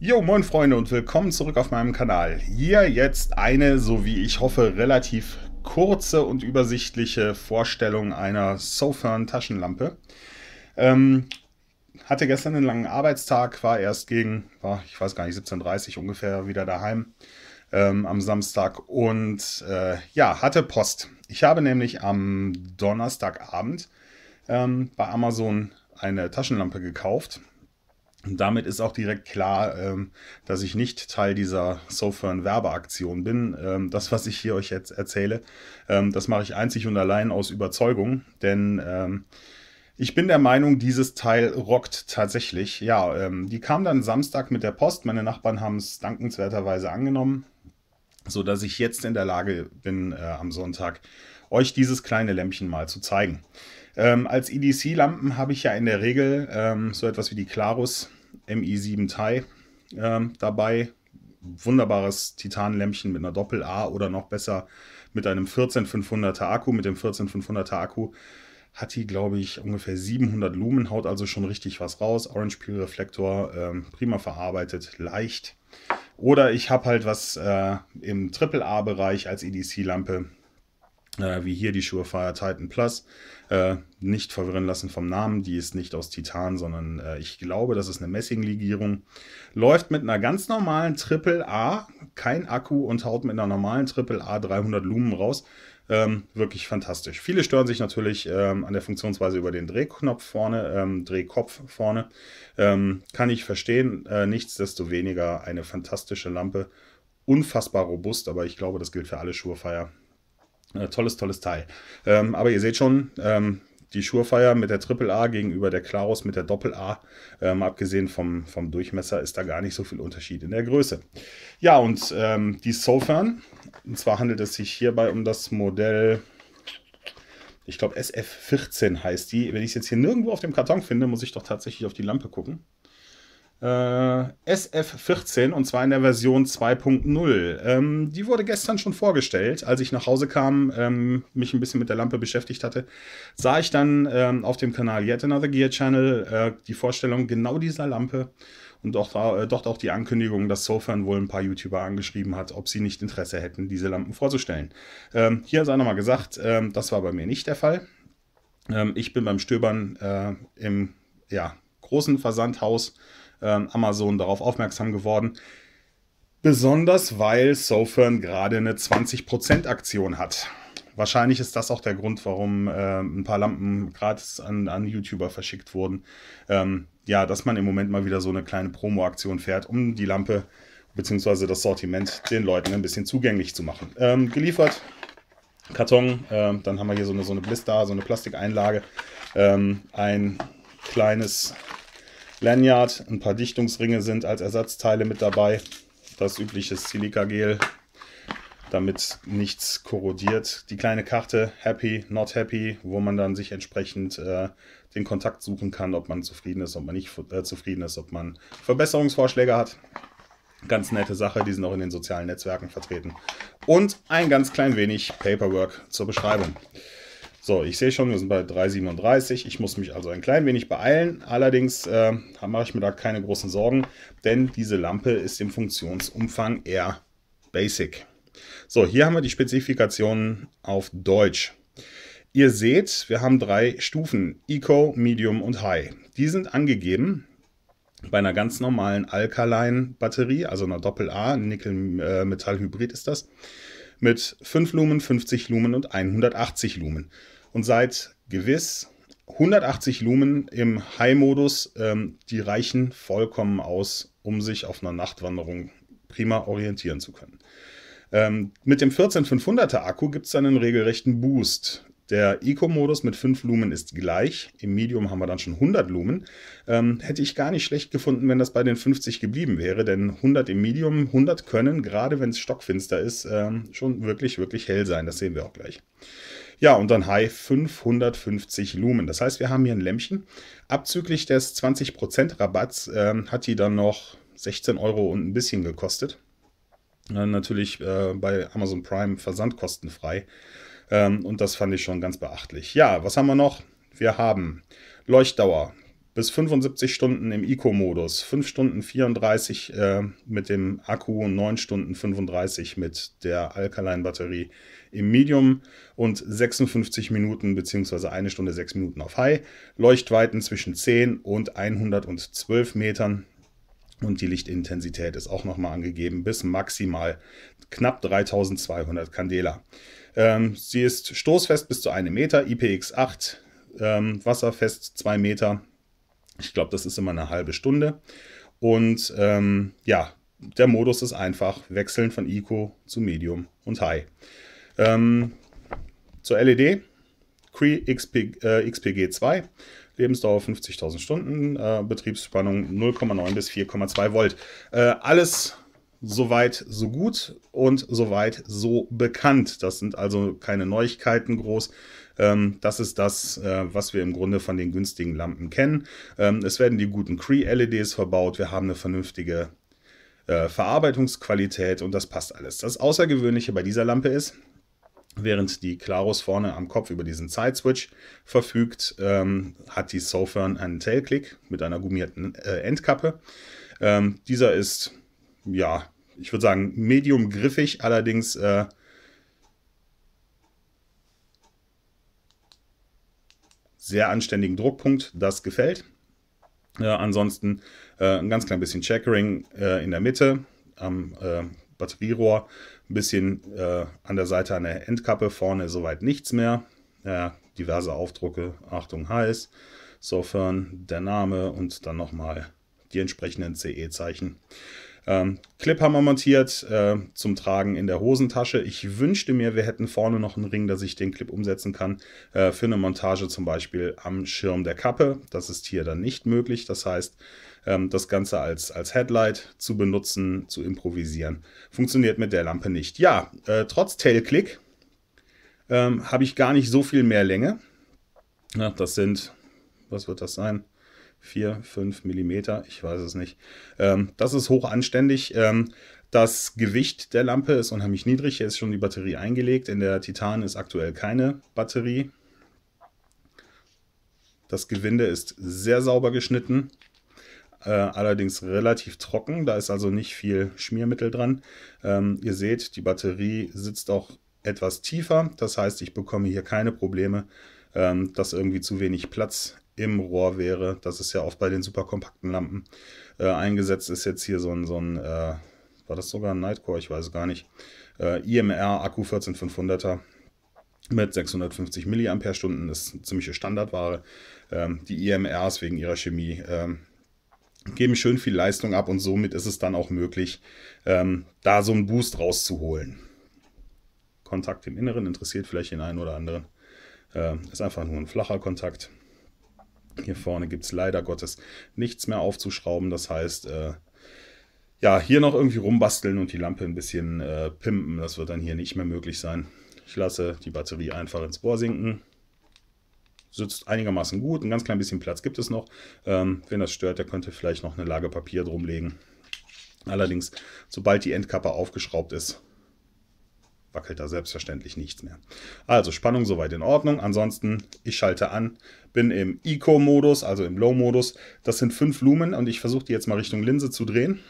Jo, moin Freunde und willkommen zurück auf meinem Kanal. Hier jetzt eine, so wie ich hoffe, relativ kurze und übersichtliche Vorstellung einer Sofern Taschenlampe. Ähm, hatte gestern einen langen Arbeitstag, war erst gegen, war, ich weiß gar nicht, 17.30 Uhr ungefähr wieder daheim ähm, am Samstag und äh, ja, hatte Post. Ich habe nämlich am Donnerstagabend ähm, bei Amazon eine Taschenlampe gekauft und damit ist auch direkt klar, ähm, dass ich nicht Teil dieser SoFern-Werbeaktion bin. Ähm, das, was ich hier euch jetzt erzähle, ähm, das mache ich einzig und allein aus Überzeugung, denn ähm, ich bin der Meinung, dieses Teil rockt tatsächlich. Ja, ähm, die kam dann Samstag mit der Post. Meine Nachbarn haben es dankenswerterweise angenommen, sodass ich jetzt in der Lage bin, äh, am Sonntag euch dieses kleine Lämpchen mal zu zeigen. Ähm, als EDC-Lampen habe ich ja in der Regel ähm, so etwas wie die Clarus MI7 Ti ähm, dabei. Wunderbares Titanlämpchen mit einer Doppel-A oder noch besser mit einem 14500er Akku. Mit dem 14500er Akku hat die, glaube ich, ungefähr 700 Lumen, haut also schon richtig was raus. Orange Peel Reflektor, ähm, prima verarbeitet, leicht. Oder ich habe halt was äh, im AAA-Bereich als EDC-Lampe, äh, wie hier die Schuhe Fire Titan Plus. Äh, nicht verwirren lassen vom Namen, die ist nicht aus Titan, sondern äh, ich glaube, das ist eine Messinglegierung. Läuft mit einer ganz normalen Triple A, kein Akku und haut mit einer normalen Triple A 300 Lumen raus. Ähm, wirklich fantastisch. Viele stören sich natürlich ähm, an der Funktionsweise über den Drehknopf vorne, ähm, Drehkopf vorne. Ähm, kann ich verstehen. Äh, nichtsdestoweniger eine fantastische Lampe. Unfassbar robust, aber ich glaube, das gilt für alle Surefire. Äh, tolles, tolles Teil. Ähm, aber ihr seht schon, ähm, die Surefire mit der Triple A gegenüber der Klaus mit der Doppel A, ähm, abgesehen vom, vom Durchmesser, ist da gar nicht so viel Unterschied in der Größe. Ja, und ähm, die Sofern, und zwar handelt es sich hierbei um das Modell, ich glaube SF14 heißt die. Wenn ich es jetzt hier nirgendwo auf dem Karton finde, muss ich doch tatsächlich auf die Lampe gucken. Äh, SF14 und zwar in der Version 2.0. Ähm, die wurde gestern schon vorgestellt. Als ich nach Hause kam, ähm, mich ein bisschen mit der Lampe beschäftigt hatte, sah ich dann ähm, auf dem Kanal Yet Another Gear Channel äh, die Vorstellung genau dieser Lampe und doch, äh, dort auch die Ankündigung, dass Sofern wohl ein paar YouTuber angeschrieben hat, ob sie nicht Interesse hätten, diese Lampen vorzustellen. Ähm, hier sei nochmal gesagt, ähm, das war bei mir nicht der Fall. Ähm, ich bin beim Stöbern äh, im ja, großen Versandhaus ähm, Amazon darauf aufmerksam geworden. Besonders weil Sofern gerade eine 20% Aktion hat. Wahrscheinlich ist das auch der Grund, warum äh, ein paar Lampen gratis an, an YouTuber verschickt wurden. Ähm, ja, dass man im Moment mal wieder so eine kleine Promo-Aktion fährt, um die Lampe bzw. das Sortiment den Leuten ein bisschen zugänglich zu machen. Ähm, geliefert, Karton, äh, dann haben wir hier so eine, so eine Blister, so eine Plastikeinlage, ähm, ein kleines Lanyard, ein paar Dichtungsringe sind als Ersatzteile mit dabei. Das übliche Silikagel, damit nichts korrodiert. Die kleine Karte Happy, Not Happy, wo man dann sich entsprechend äh, den Kontakt suchen kann, ob man zufrieden ist, ob man nicht äh, zufrieden ist, ob man Verbesserungsvorschläge hat. Ganz nette Sache, die sind auch in den sozialen Netzwerken vertreten. Und ein ganz klein wenig Paperwork zur Beschreibung. So, ich sehe schon, wir sind bei 3,37. Ich muss mich also ein klein wenig beeilen. Allerdings äh, mache ich mir da keine großen Sorgen, denn diese Lampe ist im Funktionsumfang eher basic. So, hier haben wir die Spezifikationen auf Deutsch. Ihr seht, wir haben drei Stufen, Eco, Medium und High. Die sind angegeben bei einer ganz normalen Alkaline-Batterie, also einer Doppel-A, Nickel-Metall-Hybrid äh, ist das, mit 5 Lumen, 50 Lumen und 180 Lumen und seid gewiss, 180 Lumen im High-Modus, ähm, die reichen vollkommen aus, um sich auf einer Nachtwanderung prima orientieren zu können. Ähm, mit dem 14500er Akku gibt es einen regelrechten Boost. Der Eco-Modus mit 5 Lumen ist gleich. Im Medium haben wir dann schon 100 Lumen. Ähm, hätte ich gar nicht schlecht gefunden, wenn das bei den 50 geblieben wäre, denn 100 im Medium, 100 können, gerade wenn es stockfinster ist, ähm, schon wirklich, wirklich hell sein. Das sehen wir auch gleich. Ja, und dann High 550 Lumen. Das heißt, wir haben hier ein Lämpchen. Abzüglich des 20% Rabatts äh, hat die dann noch 16 Euro und ein bisschen gekostet. Äh, natürlich äh, bei Amazon Prime versandkostenfrei. Ähm, und das fand ich schon ganz beachtlich. Ja, was haben wir noch? Wir haben Leuchtdauer bis 75 Stunden im Eco-Modus, 5 Stunden 34 äh, mit dem Akku und 9 Stunden 35 mit der Alkaline-Batterie im Medium und 56 Minuten bzw. 1 Stunde 6 Minuten auf High. Leuchtweiten zwischen 10 und 112 Metern. Und die Lichtintensität ist auch nochmal angegeben bis maximal knapp 3200 Candela. Ähm, sie ist stoßfest bis zu einem Meter, IPX8, ähm, wasserfest 2 Meter ich glaube, das ist immer eine halbe Stunde. Und ähm, ja, der Modus ist einfach wechseln von Eco zu Medium und High. Ähm, zur LED, Cree XP, äh, XPG 2, Lebensdauer 50.000 Stunden, äh, Betriebsspannung 0,9 bis 4,2 Volt. Äh, alles soweit so gut und soweit so bekannt. Das sind also keine Neuigkeiten groß. Ähm, das ist das, äh, was wir im Grunde von den günstigen Lampen kennen. Ähm, es werden die guten Cree-LEDs verbaut. Wir haben eine vernünftige äh, Verarbeitungsqualität und das passt alles. Das Außergewöhnliche bei dieser Lampe ist, Während die Claros vorne am Kopf über diesen Side-Switch verfügt, ähm, hat die Sofern einen Tailclick mit einer gummierten äh, Endkappe. Ähm, dieser ist, ja, ich würde sagen, medium griffig, allerdings äh, sehr anständigen Druckpunkt, das gefällt. Äh, ansonsten äh, ein ganz klein bisschen Checkering äh, in der Mitte am äh, Batterierohr, ein bisschen äh, an der Seite an der Endkappe, vorne soweit nichts mehr. Äh, diverse Aufdrucke, Achtung heiß, sofern der Name und dann nochmal die entsprechenden CE-Zeichen. Ähm, wir montiert äh, zum Tragen in der Hosentasche. Ich wünschte mir, wir hätten vorne noch einen Ring, dass ich den Clip umsetzen kann äh, für eine Montage zum Beispiel am Schirm der Kappe. Das ist hier dann nicht möglich. Das heißt, ähm, das Ganze als, als Headlight zu benutzen, zu improvisieren, funktioniert mit der Lampe nicht. Ja, äh, trotz Tailclick ähm, habe ich gar nicht so viel mehr Länge. Ja, das sind, was wird das sein? 4, 5 Millimeter, ich weiß es nicht. Ähm, das ist hoch anständig. Ähm, das Gewicht der Lampe ist unheimlich niedrig. Hier ist schon die Batterie eingelegt. In der Titan ist aktuell keine Batterie. Das Gewinde ist sehr sauber geschnitten, äh, allerdings relativ trocken. Da ist also nicht viel Schmiermittel dran. Ähm, ihr seht, die Batterie sitzt auch etwas tiefer. Das heißt, ich bekomme hier keine Probleme, ähm, dass irgendwie zu wenig Platz im Rohr wäre. Das ist ja oft bei den super kompakten Lampen äh, eingesetzt. Ist jetzt hier so ein, so ein äh, war das sogar ein Nightcore? Ich weiß gar nicht. Äh, IMR Akku 14500er mit 650 mAh Das ist ziemliche Standardware. Ähm, die IMRs wegen ihrer Chemie ähm, geben schön viel Leistung ab und somit ist es dann auch möglich, ähm, da so einen Boost rauszuholen. Kontakt im Inneren interessiert vielleicht den einen oder anderen. Ähm, ist einfach nur ein flacher Kontakt. Hier vorne gibt es leider Gottes nichts mehr aufzuschrauben. Das heißt, äh, ja, hier noch irgendwie rumbasteln und die Lampe ein bisschen äh, pimpen. Das wird dann hier nicht mehr möglich sein. Ich lasse die Batterie einfach ins Bohr sinken. Sitzt einigermaßen gut. Ein ganz klein bisschen Platz gibt es noch. Ähm, wenn das stört, der könnte vielleicht noch eine Lage Papier drumlegen. Allerdings, sobald die Endkappe aufgeschraubt ist, wackelt da selbstverständlich nichts mehr. Also Spannung soweit in Ordnung. Ansonsten, ich schalte an, bin im Eco-Modus, also im Low-Modus. Das sind 5 Lumen und ich versuche die jetzt mal Richtung Linse zu drehen.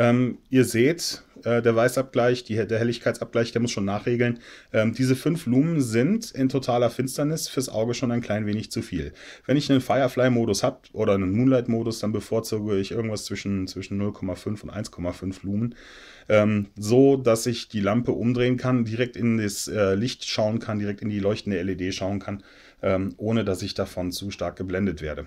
Ähm, ihr seht, äh, der Weißabgleich, die, der Helligkeitsabgleich, der muss schon nachregeln. Ähm, diese fünf Lumen sind in totaler Finsternis fürs Auge schon ein klein wenig zu viel. Wenn ich einen Firefly-Modus habe oder einen Moonlight-Modus, dann bevorzuge ich irgendwas zwischen, zwischen 0,5 und 1,5 Lumen. Ähm, so, dass ich die Lampe umdrehen kann, direkt in das äh, Licht schauen kann, direkt in die leuchtende LED schauen kann, ähm, ohne dass ich davon zu stark geblendet werde.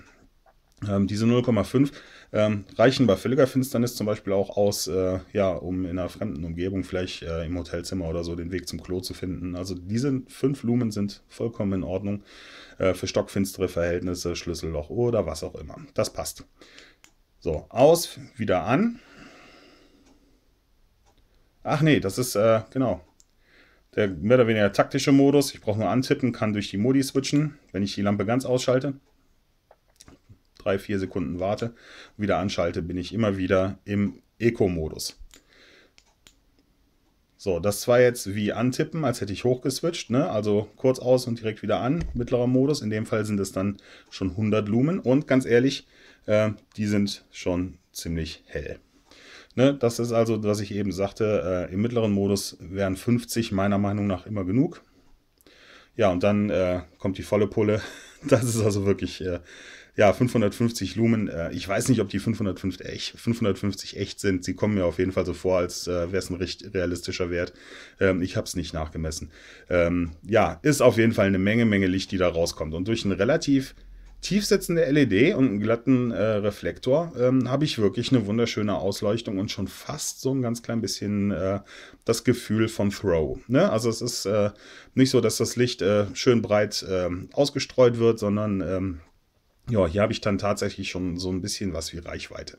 Ähm, diese 0,5 ähm, reichen bei völliger Finsternis zum Beispiel auch aus, äh, ja, um in einer fremden Umgebung, vielleicht äh, im Hotelzimmer oder so, den Weg zum Klo zu finden. Also diese 5 Lumen sind vollkommen in Ordnung äh, für stockfinstere Verhältnisse, Schlüsselloch oder was auch immer. Das passt. So, aus, wieder an. Ach nee, das ist, äh, genau, der mehr oder weniger taktische Modus. Ich brauche nur antippen, kann durch die Modi switchen, wenn ich die Lampe ganz ausschalte drei, vier Sekunden warte, wieder anschalte, bin ich immer wieder im Eco-Modus. So, das war jetzt wie antippen, als hätte ich hochgeswitcht, ne? also kurz aus und direkt wieder an, mittlerer Modus. In dem Fall sind es dann schon 100 Lumen und ganz ehrlich, äh, die sind schon ziemlich hell. Ne? Das ist also, was ich eben sagte, äh, im mittleren Modus wären 50 meiner Meinung nach immer genug. Ja, und dann äh, kommt die volle Pulle. Das ist also wirklich, äh, ja, 550 Lumen. Äh, ich weiß nicht, ob die 550 echt, 550 echt sind. Sie kommen mir auf jeden Fall so vor, als äh, wäre es ein recht realistischer Wert. Ähm, ich habe es nicht nachgemessen. Ähm, ja, ist auf jeden Fall eine Menge, Menge Licht, die da rauskommt. Und durch einen relativ tiefsetzende LED und einen glatten äh, Reflektor ähm, habe ich wirklich eine wunderschöne Ausleuchtung und schon fast so ein ganz klein bisschen äh, das Gefühl von Throw. Ne? Also es ist äh, nicht so, dass das Licht äh, schön breit ähm, ausgestreut wird, sondern ähm, ja, hier habe ich dann tatsächlich schon so ein bisschen was wie Reichweite.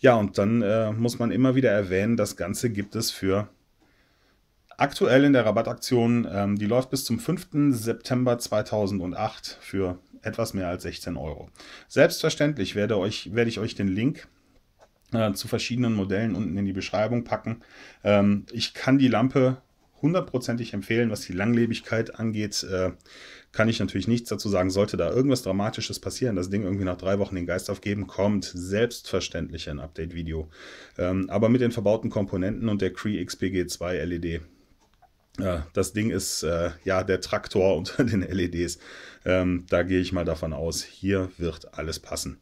Ja, und dann äh, muss man immer wieder erwähnen, das Ganze gibt es für aktuell in der Rabattaktion. Ähm, die läuft bis zum 5. September 2008 für etwas mehr als 16 Euro. Selbstverständlich werde, euch, werde ich euch den Link äh, zu verschiedenen Modellen unten in die Beschreibung packen. Ähm, ich kann die Lampe hundertprozentig empfehlen, was die Langlebigkeit angeht. Äh, kann ich natürlich nichts dazu sagen. Sollte da irgendwas Dramatisches passieren, das Ding irgendwie nach drei Wochen den Geist aufgeben, kommt selbstverständlich ein Update-Video. Ähm, aber mit den verbauten Komponenten und der Cree XPG2 LED das Ding ist äh, ja der Traktor unter den LEDs. Ähm, da gehe ich mal davon aus, hier wird alles passen.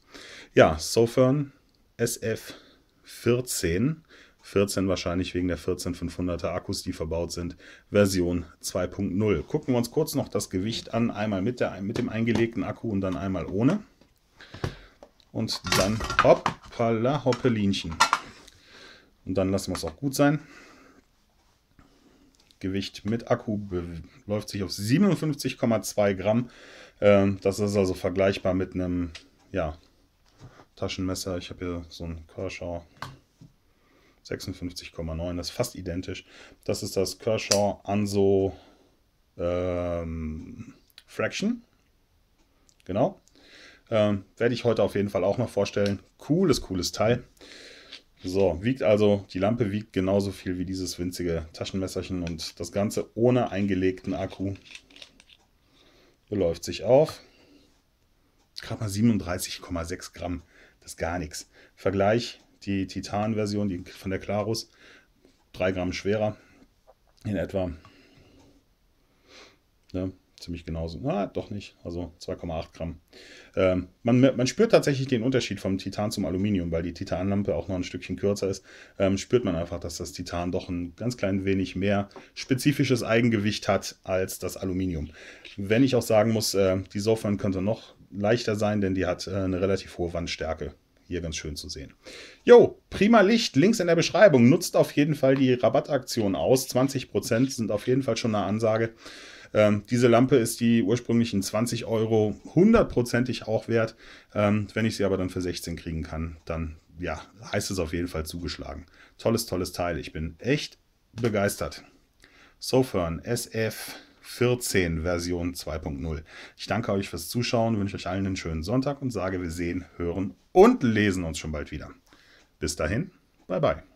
Ja, Sofern SF14, 14 wahrscheinlich wegen der 14500er Akkus, die verbaut sind, Version 2.0. Gucken wir uns kurz noch das Gewicht an, einmal mit, der, mit dem eingelegten Akku und dann einmal ohne. Und dann hoppala hoppelinchen. Und dann lassen wir es auch gut sein. Gewicht mit Akku läuft sich auf 57,2 Gramm. Ähm, das ist also vergleichbar mit einem ja, Taschenmesser. Ich habe hier so ein Kershaw 56,9. Das ist fast identisch. Das ist das Kershaw Anso ähm, Fraction. Genau. Ähm, Werde ich heute auf jeden Fall auch noch vorstellen. Cooles, cooles Teil. So, wiegt also, die Lampe wiegt genauso viel wie dieses winzige Taschenmesserchen und das Ganze ohne eingelegten Akku beläuft sich auf. Gerade mal 37,6 Gramm, das ist gar nichts. Vergleich die Titan-Version von der Clarus, 3 Gramm schwerer in etwa. Ne? ziemlich genauso. Na, doch nicht. Also 2,8 Gramm. Ähm, man, man spürt tatsächlich den Unterschied vom Titan zum Aluminium, weil die Titanlampe auch noch ein Stückchen kürzer ist. Ähm, spürt man einfach, dass das Titan doch ein ganz klein wenig mehr spezifisches Eigengewicht hat als das Aluminium. Wenn ich auch sagen muss, äh, die Sofan könnte noch leichter sein, denn die hat äh, eine relativ hohe Wandstärke hier ganz schön zu sehen. Jo, prima Licht, links in der Beschreibung. Nutzt auf jeden Fall die Rabattaktion aus. 20% sind auf jeden Fall schon eine Ansage. Ähm, diese Lampe ist die ursprünglichen 20 Euro hundertprozentig auch wert. Ähm, wenn ich sie aber dann für 16 kriegen kann, dann ja, heißt es auf jeden Fall zugeschlagen. Tolles, tolles Teil. Ich bin echt begeistert. Sofern SF 14 Version 2.0. Ich danke euch fürs Zuschauen, wünsche euch allen einen schönen Sonntag und sage, wir sehen, hören und lesen uns schon bald wieder. Bis dahin, bye bye.